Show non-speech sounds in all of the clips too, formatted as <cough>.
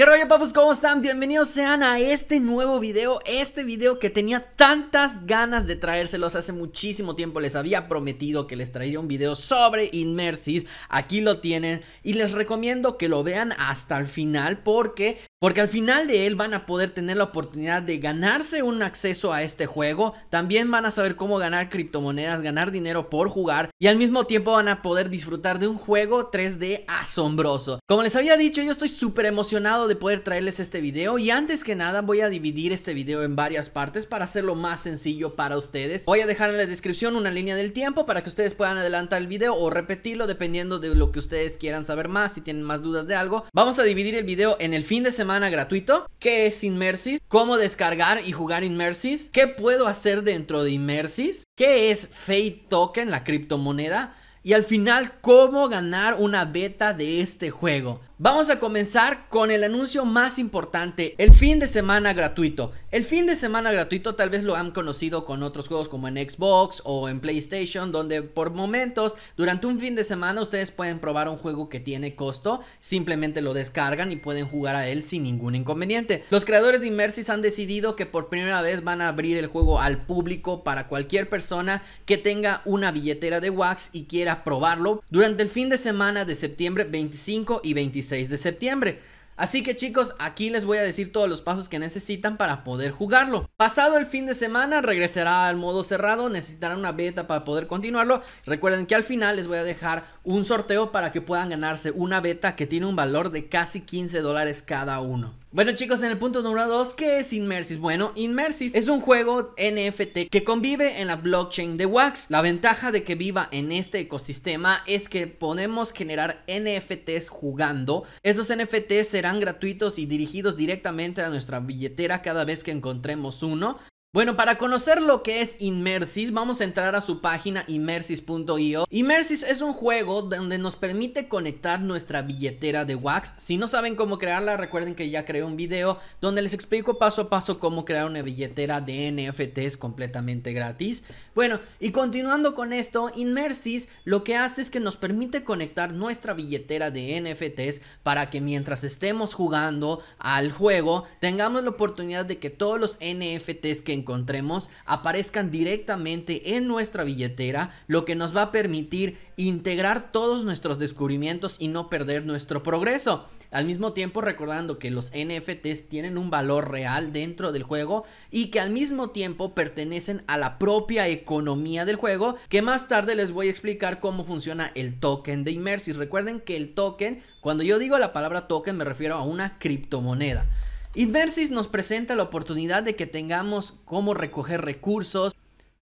¿Qué rollo papus? ¿Cómo están? Bienvenidos sean a este nuevo video, este video que tenía tantas ganas de traérselos hace muchísimo tiempo, les había prometido que les traería un video sobre Inmersis, aquí lo tienen y les recomiendo que lo vean hasta el final porque porque al final de él van a poder tener la oportunidad de ganarse un acceso a este juego, también van a saber cómo ganar criptomonedas, ganar dinero por jugar y al mismo tiempo van a poder disfrutar de un juego 3D asombroso. Como les había dicho, yo estoy súper emocionado de poder traerles este video y antes que nada voy a dividir este video en varias partes para hacerlo más sencillo para ustedes. Voy a dejar en la descripción una línea del tiempo para que ustedes puedan adelantar el video o repetirlo dependiendo de lo que ustedes quieran saber más, si tienen más dudas de algo. Vamos a dividir el video en el fin de semana gratuito. ¿Qué es Inmersis? ¿Cómo descargar y jugar Inmersis? ¿Qué puedo hacer dentro de Inmersis? ¿Qué es Fate Token, la criptomoneda? Y al final, ¿cómo ganar una beta de este juego? Vamos a comenzar con el anuncio más importante, el fin de semana gratuito. El fin de semana gratuito tal vez lo han conocido con otros juegos como en Xbox o en PlayStation, donde por momentos, durante un fin de semana, ustedes pueden probar un juego que tiene costo, simplemente lo descargan y pueden jugar a él sin ningún inconveniente. Los creadores de Immersis han decidido que por primera vez van a abrir el juego al público para cualquier persona que tenga una billetera de Wax y quiera probarlo durante el fin de semana de septiembre 25 y 26 de septiembre. Así que chicos, aquí les voy a decir todos los pasos que necesitan para poder jugarlo. Pasado el fin de semana regresará al modo cerrado, necesitarán una beta para poder continuarlo. Recuerden que al final les voy a dejar un sorteo para que puedan ganarse una beta que tiene un valor de casi 15 dólares cada uno. Bueno chicos, en el punto número 2, ¿qué es Inmersis? Bueno, Inmersis es un juego NFT que convive en la blockchain de Wax. La ventaja de que viva en este ecosistema es que podemos generar NFTs jugando. Esos NFTs serán gratuitos y dirigidos directamente a nuestra billetera cada vez que encontremos uno. Bueno, para conocer lo que es Inmersis, vamos a entrar a su página immersis.io. Inmersis es un juego donde nos permite conectar nuestra billetera de Wax. Si no saben cómo crearla, recuerden que ya creé un video donde les explico paso a paso cómo crear una billetera de NFTs completamente gratis. Bueno, y continuando con esto, Inmersis lo que hace es que nos permite conectar nuestra billetera de NFTs para que mientras estemos jugando al juego, tengamos la oportunidad de que todos los NFTs que encontremos aparezcan directamente en nuestra billetera, lo que nos va a permitir integrar todos nuestros descubrimientos y no perder nuestro progreso. Al mismo tiempo recordando que los NFTs tienen un valor real dentro del juego y que al mismo tiempo pertenecen a la propia economía del juego, que más tarde les voy a explicar cómo funciona el token de Immersis. Recuerden que el token, cuando yo digo la palabra token me refiero a una criptomoneda. Inversis nos presenta la oportunidad de que tengamos cómo recoger recursos,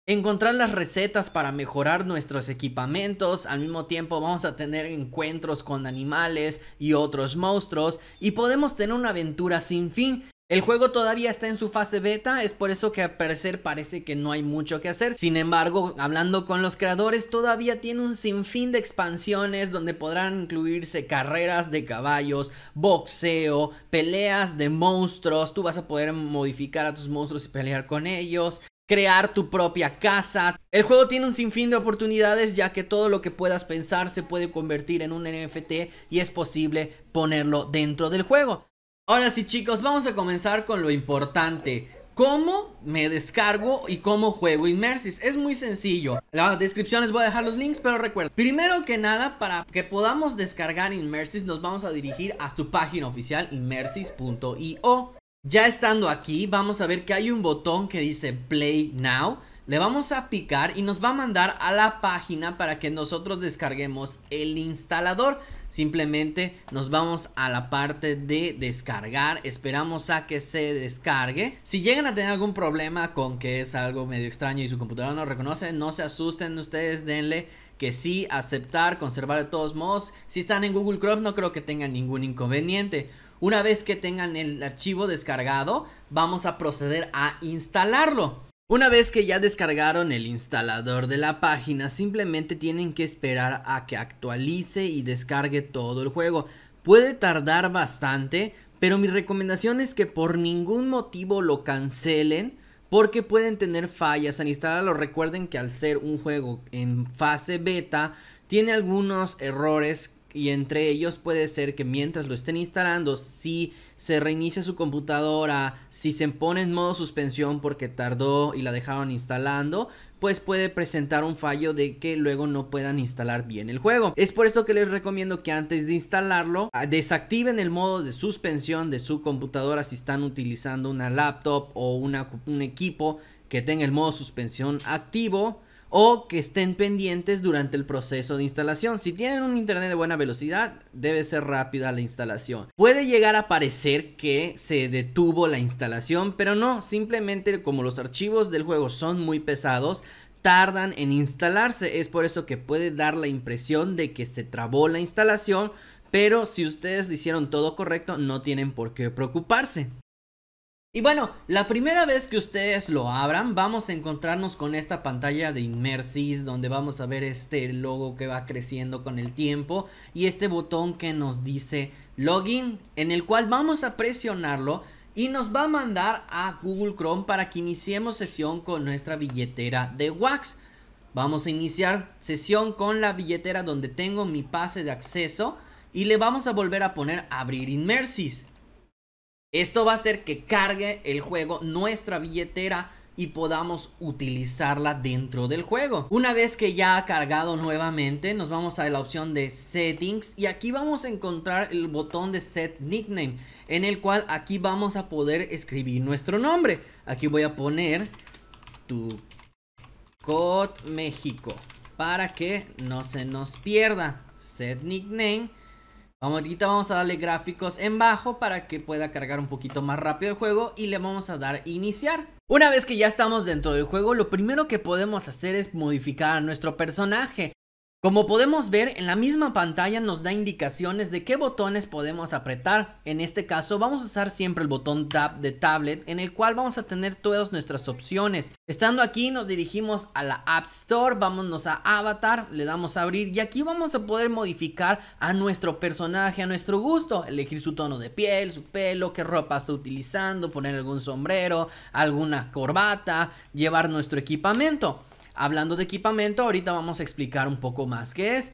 encontrar las recetas para mejorar nuestros equipamientos, al mismo tiempo vamos a tener encuentros con animales y otros monstruos y podemos tener una aventura sin fin el juego todavía está en su fase beta, es por eso que al parecer parece que no hay mucho que hacer. Sin embargo, hablando con los creadores, todavía tiene un sinfín de expansiones donde podrán incluirse carreras de caballos, boxeo, peleas de monstruos. Tú vas a poder modificar a tus monstruos y pelear con ellos crear tu propia casa. El juego tiene un sinfín de oportunidades ya que todo lo que puedas pensar se puede convertir en un NFT y es posible ponerlo dentro del juego. Ahora sí chicos, vamos a comenzar con lo importante. ¿Cómo me descargo y cómo juego Inmersis? Es muy sencillo. En la descripción les voy a dejar los links, pero recuerden. Primero que nada, para que podamos descargar Inmersis, nos vamos a dirigir a su página oficial inmersis.io. Ya estando aquí, vamos a ver que hay un botón que dice Play Now. Le vamos a picar y nos va a mandar a la página para que nosotros descarguemos el instalador. Simplemente nos vamos a la parte de descargar. Esperamos a que se descargue. Si llegan a tener algún problema con que es algo medio extraño y su computadora no reconoce, no se asusten ustedes, denle que sí, aceptar, conservar de todos modos. Si están en Google Chrome no creo que tengan ningún inconveniente. Una vez que tengan el archivo descargado, vamos a proceder a instalarlo. Una vez que ya descargaron el instalador de la página, simplemente tienen que esperar a que actualice y descargue todo el juego. Puede tardar bastante, pero mi recomendación es que por ningún motivo lo cancelen porque pueden tener fallas al instalarlo. Recuerden que al ser un juego en fase beta, tiene algunos errores y entre ellos puede ser que mientras lo estén instalando, si... Sí se reinicia su computadora, si se pone en modo suspensión porque tardó y la dejaron instalando, pues puede presentar un fallo de que luego no puedan instalar bien el juego. Es por esto que les recomiendo que antes de instalarlo ah, desactiven el modo de suspensión de su computadora si están utilizando una laptop o un equipo que tenga el modo suspensión activo o que estén pendientes durante el proceso de instalación. Si tienen un internet de buena velocidad, debe ser rápida la instalación. Puede llegar a parecer que se detuvo la instalación, pero no, simplemente como los archivos del juego son muy pesados, tardan en instalarse. Es por eso que puede dar la impresión de que se trabó la instalación, pero si ustedes lo hicieron todo correcto, no tienen por qué preocuparse. Y bueno, la primera vez que ustedes lo abran, vamos a encontrarnos con esta pantalla de Inmersis, donde vamos a ver este logo que va creciendo con el tiempo y este botón que nos dice Login, en el cual vamos a presionarlo y nos va a mandar a Google Chrome para que iniciemos sesión con nuestra billetera de Wax. Vamos a iniciar sesión con la billetera donde tengo mi pase de acceso y le vamos a volver a poner Abrir Inmersis. Esto va a hacer que cargue el juego nuestra billetera y podamos utilizarla dentro del juego. Una vez que ya ha cargado nuevamente, nos vamos a la opción de settings y aquí vamos a encontrar el botón de set nickname, en el cual aquí vamos a poder escribir nuestro nombre. Aquí voy a poner tu Cod México para que no se nos pierda. Set nickname Vamos, a darle gráficos en bajo para que pueda cargar un poquito más rápido el juego y le vamos a dar iniciar. Una vez que ya estamos dentro del juego, lo primero que podemos hacer es modificar a nuestro personaje. Como podemos ver, en la misma pantalla nos da indicaciones de qué botones podemos apretar. En este caso vamos a usar siempre el botón Tab de Tablet, en el cual vamos a tener todas nuestras opciones. Estando aquí nos dirigimos a la App Store, vámonos a Avatar, le damos a abrir y aquí vamos a poder modificar a nuestro personaje a nuestro gusto. Elegir su tono de piel, su pelo, qué ropa está utilizando, poner algún sombrero, alguna corbata, llevar nuestro equipamiento. Hablando de equipamiento, ahorita vamos a explicar un poco más qué es.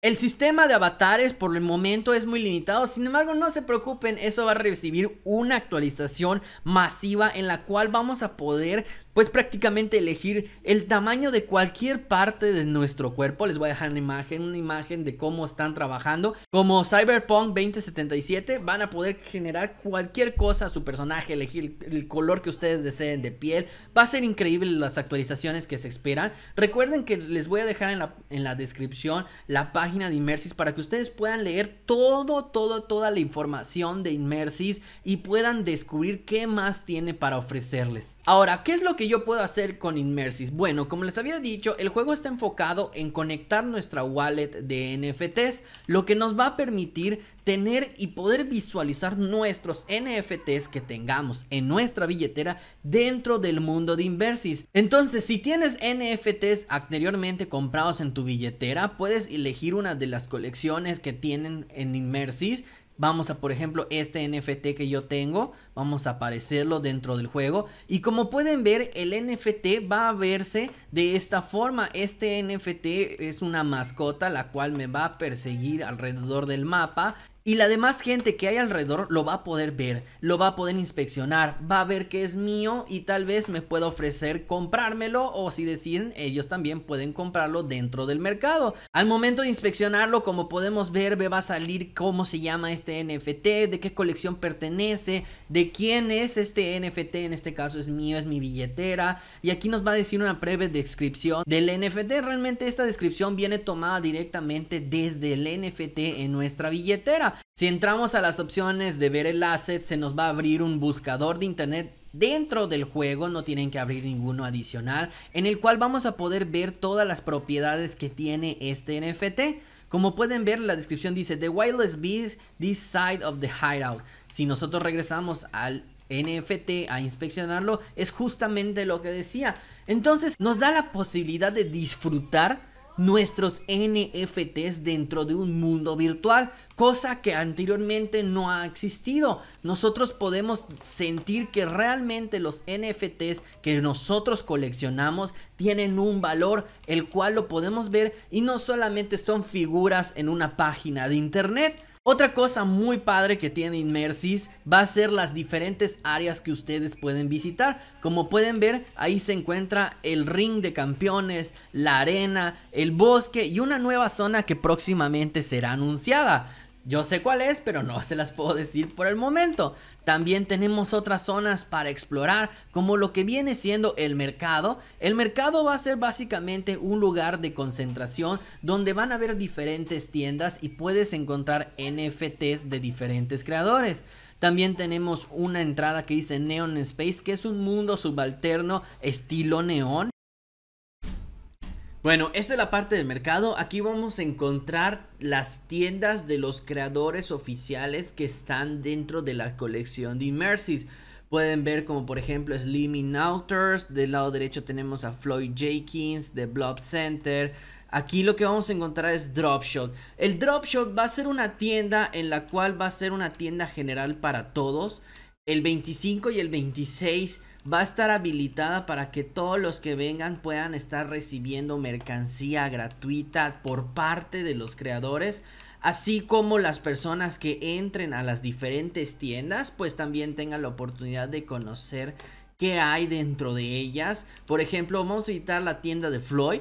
El sistema de avatares por el momento es muy limitado, sin embargo no se preocupen, eso va a recibir una actualización masiva en la cual vamos a poder pues prácticamente elegir el tamaño de cualquier parte de nuestro cuerpo. Les voy a dejar una imagen, una imagen de cómo están trabajando. Como Cyberpunk 2077 van a poder generar cualquier cosa a su personaje, elegir el color que ustedes deseen de piel. Va a ser increíble las actualizaciones que se esperan. Recuerden que les voy a dejar en la, descripción la página de Immersis para que ustedes puedan leer todo, todo, toda la información de Immersis y puedan descubrir qué más tiene para ofrecerles. Ahora, ¿qué es lo que que yo puedo hacer con Inmersis? Bueno, como les había dicho, el juego está enfocado en conectar nuestra wallet de NFTs, lo que nos va a permitir tener y poder visualizar nuestros NFTs que tengamos en nuestra billetera dentro del mundo de Inversis. Entonces, si tienes NFTs anteriormente comprados en tu billetera, puedes elegir una de las colecciones que tienen en Inmersis Vamos a, por ejemplo, este NFT que yo tengo, vamos a aparecerlo dentro del juego. Y como pueden ver, el NFT va a verse de esta forma. Este NFT es una mascota la cual me va a perseguir alrededor del mapa y la demás gente que hay alrededor lo va a poder ver, lo va a poder inspeccionar, va a ver que es mío y tal vez me pueda ofrecer comprármelo o si deciden ellos también pueden comprarlo dentro del mercado. Al momento de inspeccionarlo, como podemos ver, me va a salir cómo se llama este NFT, de qué colección pertenece, de quién es este NFT, en este caso es mío, es mi billetera. Y aquí nos va a decir una breve descripción del NFT. Realmente esta descripción viene tomada directamente desde el NFT en nuestra billetera. Si entramos a las opciones de ver el asset, se nos va a abrir un buscador de internet dentro del juego, no tienen que abrir ninguno adicional, en el cual vamos a poder ver todas las propiedades que tiene este NFT. Como pueden ver, la descripción dice The Wireless Beast, this side of the hideout. Si nosotros regresamos al NFT a inspeccionarlo, es justamente lo que decía. Entonces nos da la posibilidad de disfrutar nuestros NFTs dentro de un mundo virtual, cosa que anteriormente no ha existido. Nosotros podemos sentir que realmente los NFTs que nosotros coleccionamos tienen un valor el cual lo podemos ver y no solamente son figuras en una página de internet, otra cosa muy padre que tiene Inmersis va a ser las diferentes áreas que ustedes pueden visitar. Como pueden ver, ahí se encuentra el ring de campeones, la arena, el bosque y una nueva zona que próximamente será anunciada. Yo sé cuál es, pero no <laughs> se las puedo decir por el momento. También tenemos otras zonas para explorar, como lo que viene siendo el mercado. El mercado va a ser básicamente un lugar de concentración donde van a haber diferentes tiendas y puedes encontrar NFTs de diferentes creadores. También tenemos una entrada que dice Neon Space, que es un mundo subalterno estilo neón. Bueno, esta es la parte del mercado. Aquí vamos a encontrar las tiendas de los creadores oficiales que están dentro de la colección de Immersis. Pueden ver como por ejemplo Slimming Outers, del lado derecho tenemos a Floyd Jenkins de Blob Center. Aquí lo que vamos a encontrar es Dropshot. El Dropshot va a ser una tienda en la cual va a ser una tienda general para todos. El 25 y el 26 va a estar habilitada para que todos los que vengan puedan estar recibiendo mercancía gratuita por parte de los creadores. Así como las personas que entren a las diferentes tiendas, pues también tengan la oportunidad de conocer qué hay dentro de ellas. Por ejemplo, vamos a editar la tienda de Floyd.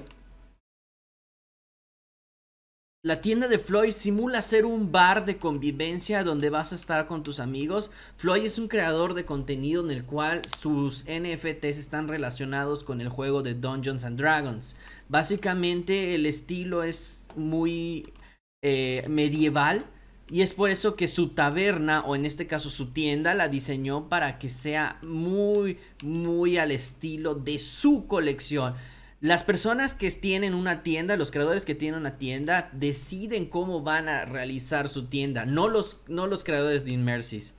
La tienda de Floyd simula ser un bar de convivencia donde vas a estar con tus amigos. Floyd es un creador de contenido en el cual sus NFTs están relacionados con el juego de Dungeons and Dragons. Básicamente el estilo es muy eh, medieval y es por eso que su taberna o en este caso su tienda la diseñó para que sea muy muy al estilo de su colección. Las personas que tienen una tienda, los creadores que tienen una tienda, deciden cómo van a realizar su tienda, no los, no los creadores de Inmersis.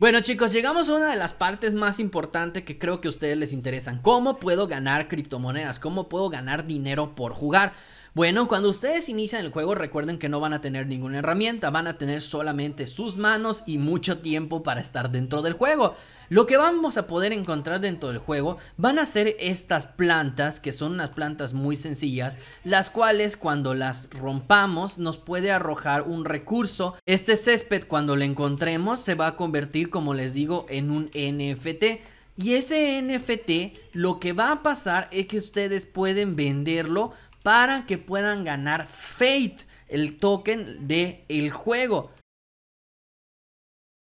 Bueno chicos, llegamos a una de las partes más importantes que creo que a ustedes les interesan. ¿Cómo puedo ganar criptomonedas? ¿Cómo puedo ganar dinero por jugar? Bueno, cuando ustedes inician el juego recuerden que no van a tener ninguna herramienta, van a tener solamente sus manos y mucho tiempo para estar dentro del juego. Lo que vamos a poder encontrar dentro del juego van a ser estas plantas, que son unas plantas muy sencillas, las cuales cuando las rompamos nos puede arrojar un recurso. Este césped cuando lo encontremos se va a convertir, como les digo, en un NFT. Y ese NFT lo que va a pasar es que ustedes pueden venderlo para que puedan ganar Fate, el token del el juego.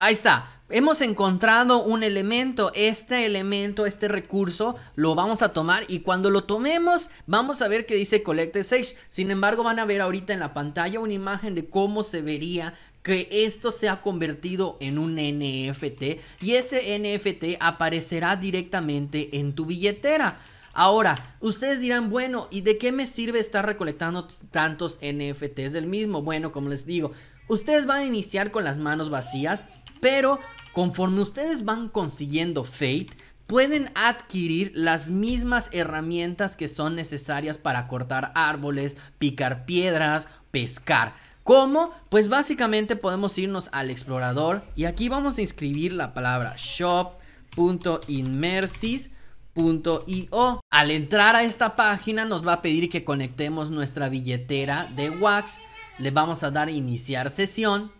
Ahí está. Hemos encontrado un elemento, este elemento, este recurso, lo vamos a tomar y cuando lo tomemos vamos a ver que dice Collect Sage. Sin embargo, van a ver ahorita en la pantalla una imagen de cómo se vería que esto se ha convertido en un NFT y ese NFT aparecerá directamente en tu billetera. Ahora, ustedes dirán, bueno, ¿y de qué me sirve estar recolectando tantos NFTs del mismo? Bueno, como les digo, ustedes van a iniciar con las manos vacías, pero conforme ustedes van consiguiendo Fate, pueden adquirir las mismas herramientas que son necesarias para cortar árboles, picar piedras, pescar. ¿Cómo? Pues básicamente podemos irnos al explorador y aquí vamos a inscribir la palabra shop.inmersis .io. Al entrar a esta página nos va a pedir que conectemos nuestra billetera de Wax. Le vamos a dar iniciar sesión.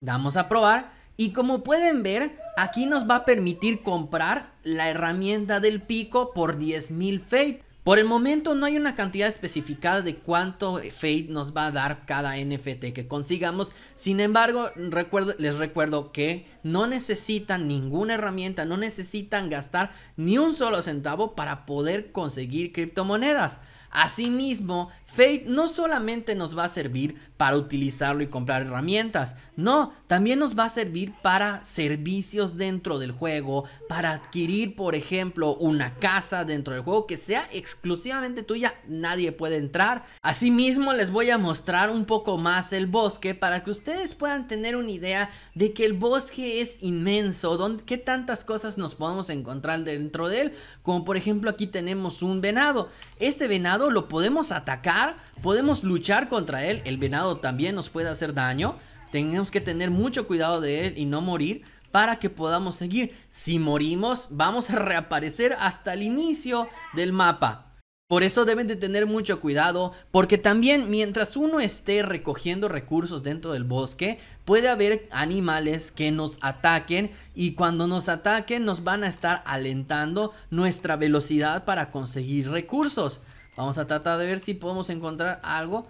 Damos a probar. Y como pueden ver, aquí nos va a permitir comprar la herramienta del pico por 10.000 Fate. Por el momento no hay una cantidad especificada de cuánto eh, Fate nos va a dar cada NFT que consigamos. Sin embargo, les recuerdo que no necesitan ninguna herramienta, no necesitan gastar ni un solo centavo para poder conseguir criptomonedas. Asimismo, Fate no solamente nos va a servir para utilizarlo y comprar herramientas, no, también nos va a servir para servicios dentro del juego, para adquirir, por ejemplo, una casa dentro del juego que sea exclusivamente tuya, nadie puede entrar. Asimismo, les voy a mostrar un poco más el bosque para que ustedes puedan tener una idea de que el bosque es inmenso, donde, qué tantas cosas nos podemos encontrar dentro de él, como por ejemplo aquí tenemos un venado. Este venado lo podemos atacar podemos luchar contra él, el venado también nos puede hacer daño, tenemos que tener mucho cuidado de él y no morir para que podamos seguir. Si morimos, vamos a reaparecer hasta el inicio del mapa. Por eso deben de tener mucho cuidado, porque también mientras uno esté recogiendo recursos dentro del bosque, puede haber animales que nos ataquen y cuando nos ataquen nos van a estar alentando nuestra velocidad para conseguir recursos. Vamos a tratar de ver si podemos encontrar algo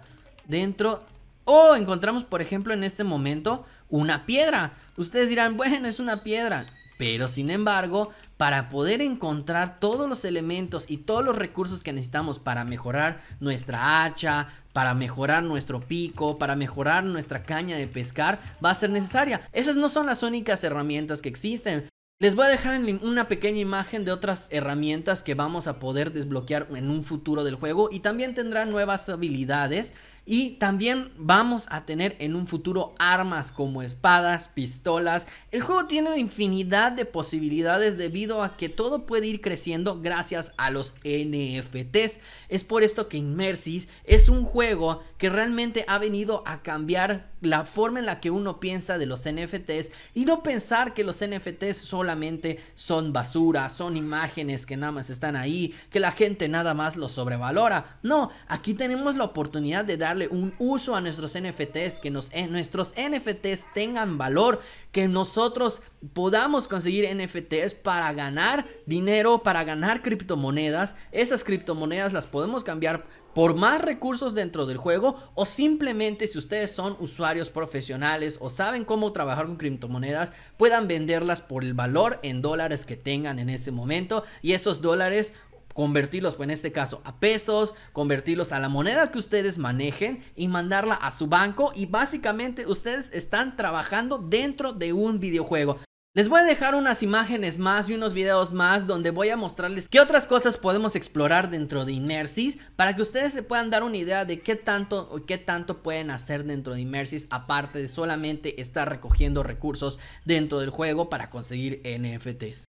dentro. O oh, encontramos, por ejemplo, en este momento una piedra. Ustedes dirán, bueno, es una piedra. Pero sin embargo, para poder encontrar todos los elementos y todos los recursos que necesitamos para mejorar nuestra hacha, para mejorar nuestro pico, para mejorar nuestra caña de pescar, va a ser necesaria. Esas no son las únicas herramientas que existen. Les voy a dejar una pequeña imagen de otras herramientas que vamos a poder desbloquear en un futuro del juego y también tendrá nuevas habilidades y también vamos a tener en un futuro armas como espadas, pistolas. El juego tiene una infinidad de posibilidades debido a que todo puede ir creciendo gracias a los NFTs. Es por esto que Inmersis es un juego que realmente ha venido a cambiar la forma en la que uno piensa de los NFTs y no pensar que los NFTs solamente son basura, son imágenes que nada más están ahí, que la gente nada más los sobrevalora. No, aquí tenemos la oportunidad de dar darle un uso a nuestros NFTs, que nos, eh, nuestros NFTs tengan valor, que nosotros podamos conseguir NFTs para ganar dinero, para ganar criptomonedas. Esas criptomonedas las podemos cambiar por más recursos dentro del juego o simplemente si ustedes son usuarios profesionales o saben cómo trabajar con criptomonedas puedan venderlas por el valor en dólares que tengan en ese momento y esos dólares convertirlos, pues, en este caso, a pesos, convertirlos a la moneda que ustedes manejen y mandarla a su banco. Y básicamente ustedes están trabajando dentro de un videojuego. Les voy a dejar unas imágenes más y unos videos más donde voy a mostrarles qué otras cosas podemos explorar dentro de Inmersis. para que ustedes se puedan dar una idea de qué tanto o qué tanto pueden hacer dentro de Inmersis. aparte de solamente estar recogiendo recursos dentro del juego para conseguir NFTs.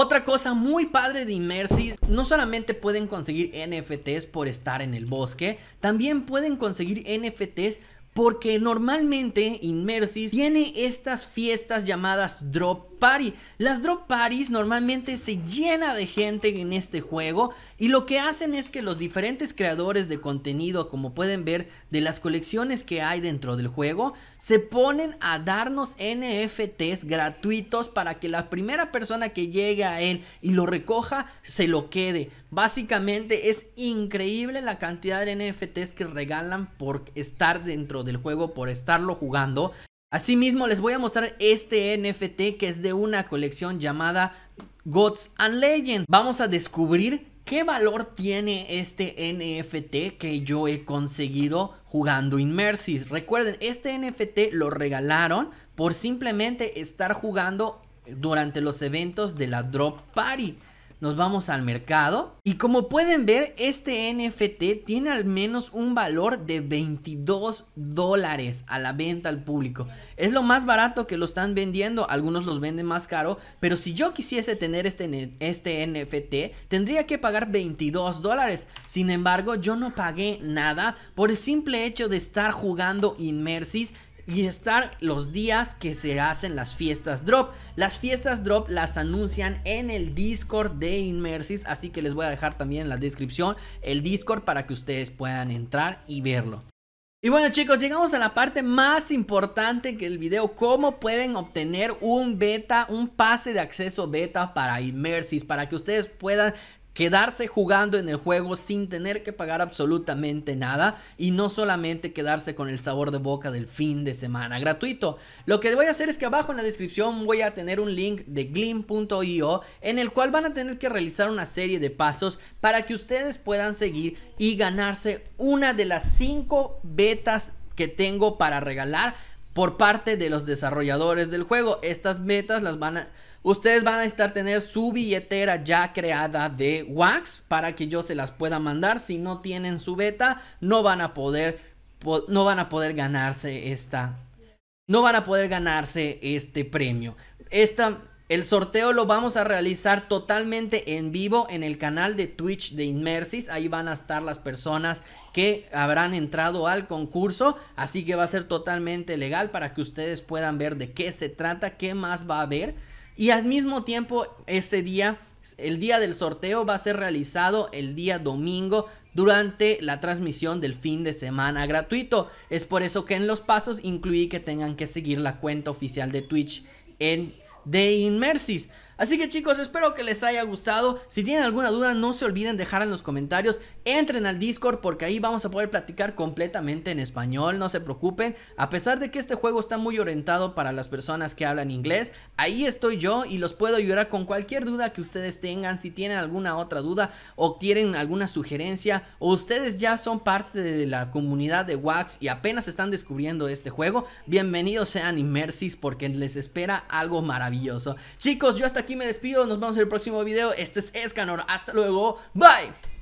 Otra cosa muy padre de Inmersis: no solamente pueden conseguir NFTs por estar en el bosque, también pueden conseguir NFTs porque normalmente Inmersis tiene estas fiestas llamadas drop las Drop Parties normalmente se llena de gente en este juego y lo que hacen es que los diferentes creadores de contenido, como pueden ver, de las colecciones que hay dentro del juego, se ponen a darnos NFTs gratuitos para que la primera persona que llegue a él y lo recoja se lo quede. Básicamente es increíble la cantidad de NFTs que regalan por estar dentro del juego, por estarlo jugando. Asimismo, les voy a mostrar este NFT que es de una colección llamada Gods and Legends. Vamos a descubrir qué valor tiene este NFT que yo he conseguido jugando Inmersis. Recuerden, este NFT lo regalaron por simplemente estar jugando durante los eventos de la Drop Party nos vamos al mercado. Y como pueden ver, este NFT tiene al menos un valor de 22 dólares a la venta al público. Es lo más barato que lo están vendiendo, algunos los venden más caro, pero si yo quisiese tener este, este NFT, tendría que pagar 22 dólares. Sin embargo, yo no pagué nada por el simple hecho de estar jugando Inmersis y estar los días que se hacen las fiestas drop. Las fiestas drop las anuncian en el Discord de Inmersis, así que les voy a dejar también en la descripción el Discord para que ustedes puedan entrar y verlo. Y bueno chicos, llegamos a la parte más importante que el video, cómo pueden obtener un beta, un pase de acceso beta para Immersis, para que ustedes puedan quedarse jugando en el juego sin tener que pagar absolutamente nada y no solamente quedarse con el sabor de boca del fin de semana gratuito. Lo que voy a hacer es que abajo en la descripción voy a tener un link de glim.io en el cual van a tener que realizar una serie de pasos para que ustedes puedan seguir y ganarse una de las 5 betas que tengo para regalar por parte de los desarrolladores del juego. Estas betas las van a Ustedes van a estar tener su billetera ya creada de Wax para que yo se las pueda mandar. Si no tienen su beta, no van a poder, no van a poder ganarse esta, no van a poder ganarse este premio. el sorteo lo vamos a realizar totalmente en vivo en el canal de Twitch de Inmersis. Ahí van a estar las personas que habrán entrado al concurso. Así que va a ser totalmente legal para que ustedes puedan ver de qué se trata, qué más va a haber. Y al mismo tiempo, ese día, el día del sorteo va a ser realizado el día domingo durante la transmisión del fin de semana gratuito. Es por eso que en los pasos incluí que tengan que seguir la cuenta oficial de Twitch en de Inmersis. Así que chicos, espero que les haya gustado. Si tienen alguna duda, no se olviden dejar en los comentarios. Entren al Discord porque ahí vamos a poder platicar completamente en español, no se preocupen. A pesar de que este juego está muy orientado para las personas que hablan inglés, ahí estoy yo y los puedo ayudar con cualquier duda que ustedes tengan. Si tienen alguna otra duda o tienen alguna sugerencia o ustedes ya son parte de la comunidad de Wax y apenas están descubriendo este juego, bienvenidos sean Immersis porque les espera algo maravilloso. Chicos, yo hasta aquí aquí me despido. Nos vemos en el próximo video. Este es Escanor. Hasta luego. Bye.